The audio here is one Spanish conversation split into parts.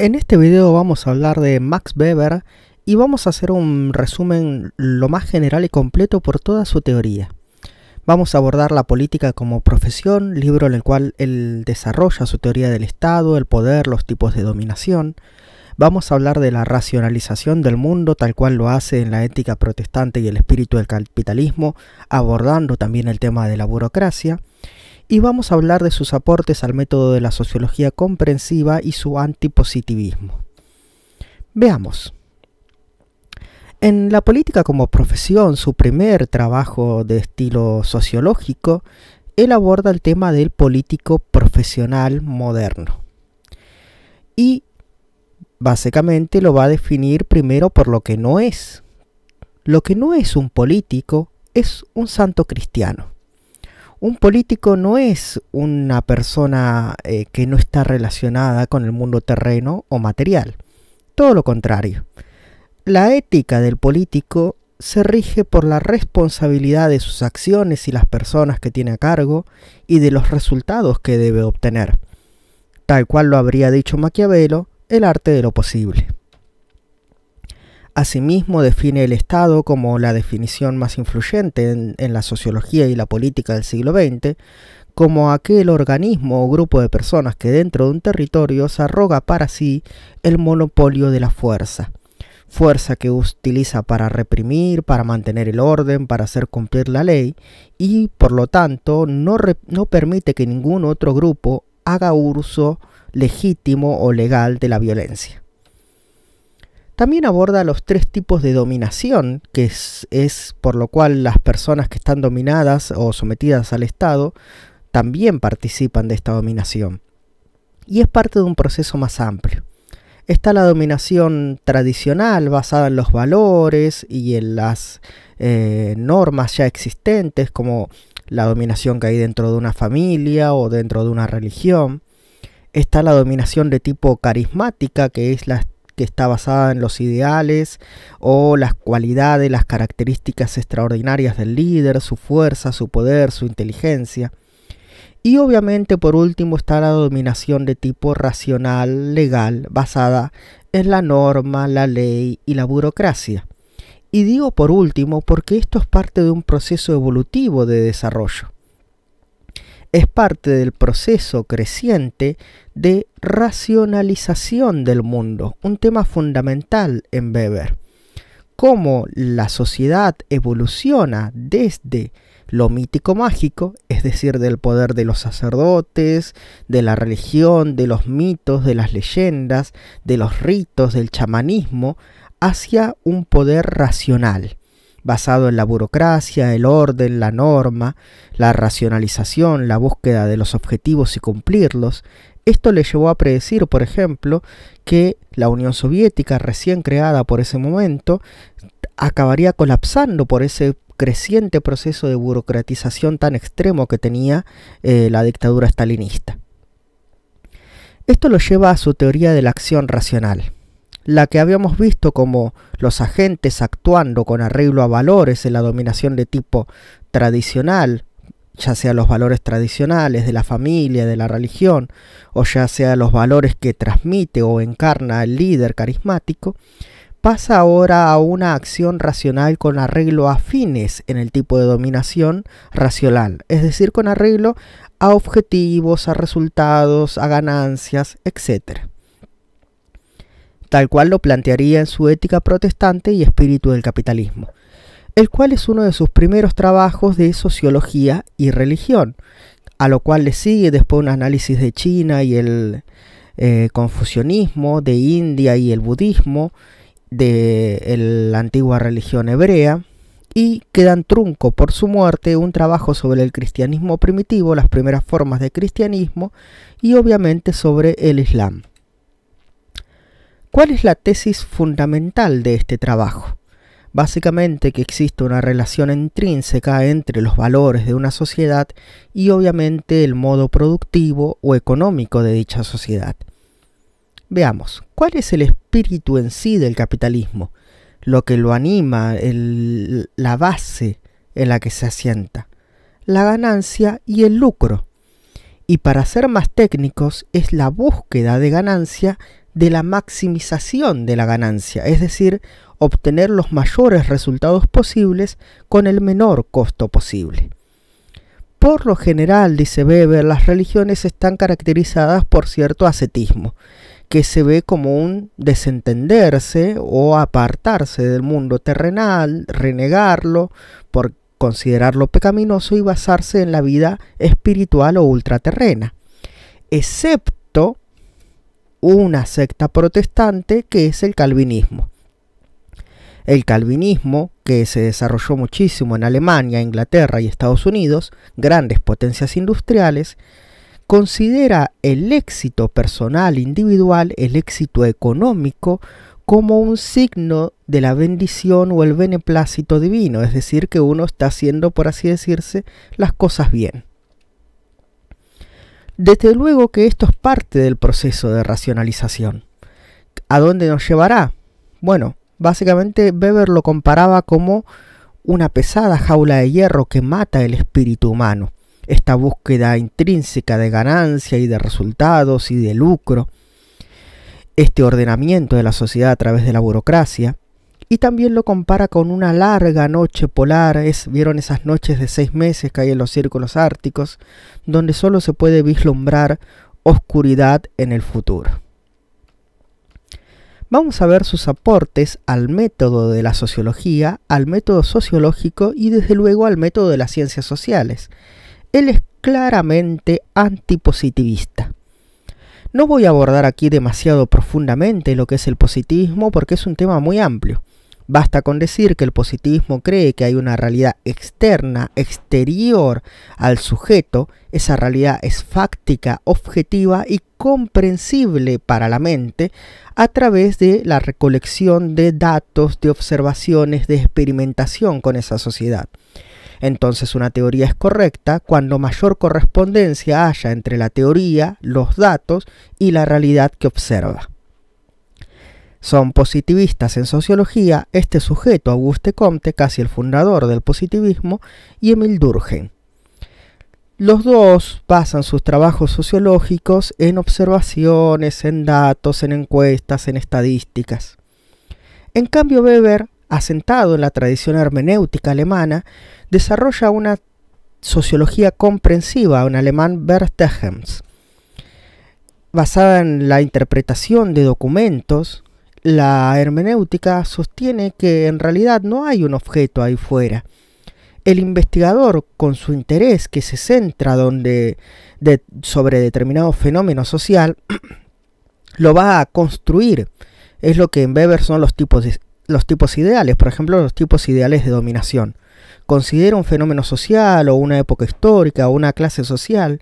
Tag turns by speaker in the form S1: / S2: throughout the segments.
S1: En este video vamos a hablar de Max Weber y vamos a hacer un resumen lo más general y completo por toda su teoría. Vamos a abordar la política como profesión, libro en el cual él desarrolla su teoría del Estado, el poder, los tipos de dominación. Vamos a hablar de la racionalización del mundo tal cual lo hace en la ética protestante y el espíritu del capitalismo, abordando también el tema de la burocracia y vamos a hablar de sus aportes al método de la sociología comprensiva y su antipositivismo. Veamos. En la política como profesión, su primer trabajo de estilo sociológico, él aborda el tema del político profesional moderno. Y básicamente lo va a definir primero por lo que no es. Lo que no es un político es un santo cristiano. Un político no es una persona eh, que no está relacionada con el mundo terreno o material. Todo lo contrario. La ética del político se rige por la responsabilidad de sus acciones y las personas que tiene a cargo y de los resultados que debe obtener. Tal cual lo habría dicho Maquiavelo, el arte de lo posible. Asimismo, define el Estado como la definición más influyente en, la sociología y la política del siglo XX, como aquel organismo o grupo de personas que dentro de un territorio se arroga para sí el monopolio de la fuerza. Fuerza que utiliza para reprimir, para mantener el orden, para hacer cumplir la ley y, por lo tanto, no permite que ningún otro grupo haga uso legítimo o legal de la violencia. También aborda los tres tipos de dominación, que es, por lo cual las personas que están dominadas o sometidas al Estado también participan de esta dominación. Y es parte de un proceso más amplio. Está la dominación tradicional basada en los valores y en las eh, normas ya existentes, como la dominación que hay dentro de una familia o dentro de una religión. Está la dominación de tipo carismática, que es la que está basada en los ideales o las cualidades, las características extraordinarias del líder, su fuerza, su poder, su inteligencia. Y obviamente por último está la dominación de tipo racional, legal, basada en la norma, la ley y la burocracia. Y digo por último porque esto es parte de un proceso evolutivo de desarrollo es parte del proceso creciente de racionalización del mundo, un tema fundamental en Weber. Cómo la sociedad evoluciona desde lo mítico mágico, es decir, del poder de los sacerdotes, de la religión, de los mitos, de las leyendas, de los ritos, del chamanismo, hacia un poder racional, basado en la burocracia, el orden, la norma, la racionalización, la búsqueda de los objetivos y cumplirlos. Esto le llevó a predecir, por ejemplo, que la Unión Soviética, recién creada por ese momento, acabaría colapsando por ese creciente proceso de burocratización tan extremo que tenía eh, la dictadura stalinista. Esto lo lleva a su teoría de la acción racional la que habíamos visto como los agentes actuando con arreglo a valores en la dominación de tipo tradicional, ya sea los valores tradicionales de la familia, de la religión, o ya sea los valores que transmite o encarna el líder carismático, pasa ahora a una acción racional con arreglo a fines en el tipo de dominación racional, es decir, con arreglo a objetivos, a resultados, a ganancias, etc tal cual lo plantearía en su ética protestante y espíritu del capitalismo, el cual es uno de sus primeros trabajos de sociología y religión, a lo cual le sigue después un análisis de China y el eh, confucianismo, de India y el budismo, de la antigua religión hebrea, y quedan trunco por su muerte un trabajo sobre el cristianismo primitivo, las primeras formas de cristianismo y obviamente sobre el islam. ¿Cuál es la tesis fundamental de este trabajo? Básicamente que existe una relación intrínseca entre los valores de una sociedad y obviamente el modo productivo o económico de dicha sociedad. Veamos, ¿cuál es el espíritu en sí del capitalismo? Lo que lo anima, la base en la que se asienta, la ganancia y el lucro y para ser más técnicos es la búsqueda de ganancia de la maximización de la ganancia, es decir, obtener los mayores resultados posibles con el menor costo posible. Por lo general, dice Weber, las religiones están caracterizadas por cierto ascetismo, que se ve como un desentenderse o apartarse del mundo terrenal, renegarlo, porque considerarlo pecaminoso y basarse en la vida espiritual o ultraterrena, excepto una secta protestante que es el calvinismo. El calvinismo, que se desarrolló muchísimo en Alemania, Inglaterra y Estados Unidos, grandes potencias industriales, considera el éxito personal individual, el éxito económico, como un signo de la bendición o el beneplácito divino, es decir, que uno está haciendo, por así decirse, las cosas bien. Desde luego que esto es parte del proceso de racionalización. ¿A dónde nos llevará? Bueno, básicamente Weber lo comparaba como una pesada jaula de hierro que mata el espíritu humano, esta búsqueda intrínseca de ganancia y de resultados y de lucro, este ordenamiento de la sociedad a través de la burocracia, y también lo compara con una larga noche polar. Vieron esas noches de seis meses que hay en los círculos árticos, donde solo se puede vislumbrar oscuridad en el futuro. Vamos a ver sus aportes al método de la sociología, al método sociológico y desde luego al método de las ciencias sociales. Él es claramente antipositivista. No voy a abordar aquí demasiado profundamente lo que es el positivismo porque es un tema muy amplio. Basta con decir que el positivismo cree que hay una realidad externa, exterior al sujeto, esa realidad es fáctica, objetiva y comprensible para la mente a través de la recolección de datos, de observaciones, de experimentación con esa sociedad. Entonces una teoría es correcta cuando mayor correspondencia haya entre la teoría, los datos y la realidad que observa. Son positivistas en sociología este sujeto Auguste Comte, casi el fundador del positivismo, y Emil Durgen. Los dos basan sus trabajos sociológicos en observaciones, en datos, en encuestas, en estadísticas. En cambio, Weber asentado en la tradición hermenéutica alemana, desarrolla una sociología comprensiva, un alemán verstehens basada en la interpretación de documentos, la hermenéutica sostiene que en realidad no hay un objeto ahí fuera. El investigador, con su interés que se centra donde, de, sobre determinado fenómeno social, lo va a construir. Es lo que en Weber son los tipos de los tipos ideales, por ejemplo, los tipos ideales de dominación. Considera un fenómeno social o una época histórica o una clase social,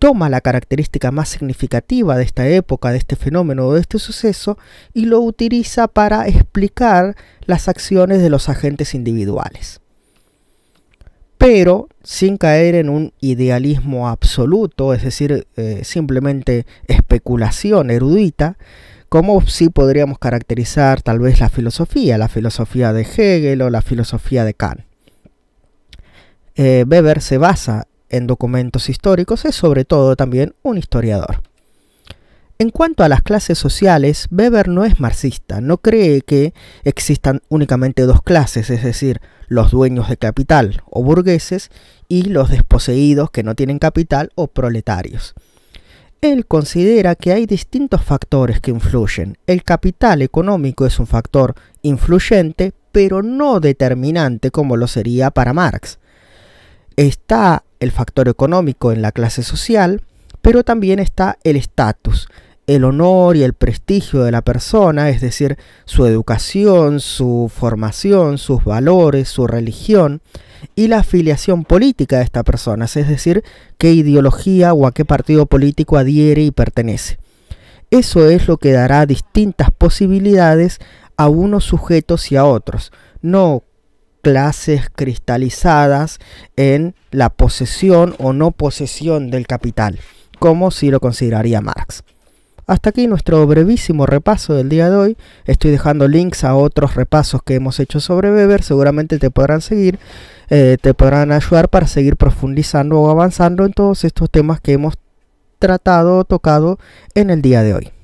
S1: toma la característica más significativa de esta época, de este fenómeno o de este suceso y lo utiliza para explicar las acciones de los agentes individuales. Pero sin caer en un idealismo absoluto, es decir, eh, simplemente especulación erudita, Cómo sí podríamos caracterizar tal vez la filosofía, la filosofía de Hegel o la filosofía de Kant. Eh, Weber se basa en documentos históricos, es sobre todo también un historiador. En cuanto a las clases sociales, Weber no es marxista, no cree que existan únicamente dos clases, es decir, los dueños de capital o burgueses y los desposeídos que no tienen capital o proletarios. Él considera que hay distintos factores que influyen. El capital económico es un factor influyente, pero no determinante como lo sería para Marx. Está el factor económico en la clase social, pero también está el estatus, el honor y el prestigio de la persona, es decir, su educación, su formación, sus valores, su religión y la afiliación política de esta persona, es decir, qué ideología o a qué partido político adhiere y pertenece. Eso es lo que dará distintas posibilidades a unos sujetos y a otros, no clases cristalizadas en la posesión o no posesión del capital, como si lo consideraría Marx. Hasta aquí nuestro brevísimo repaso del día de hoy. Estoy dejando links a otros repasos que hemos hecho sobre Weber, seguramente te podrán seguir. Eh, te podrán ayudar para seguir profundizando o avanzando en todos estos temas que hemos tratado o tocado en el día de hoy.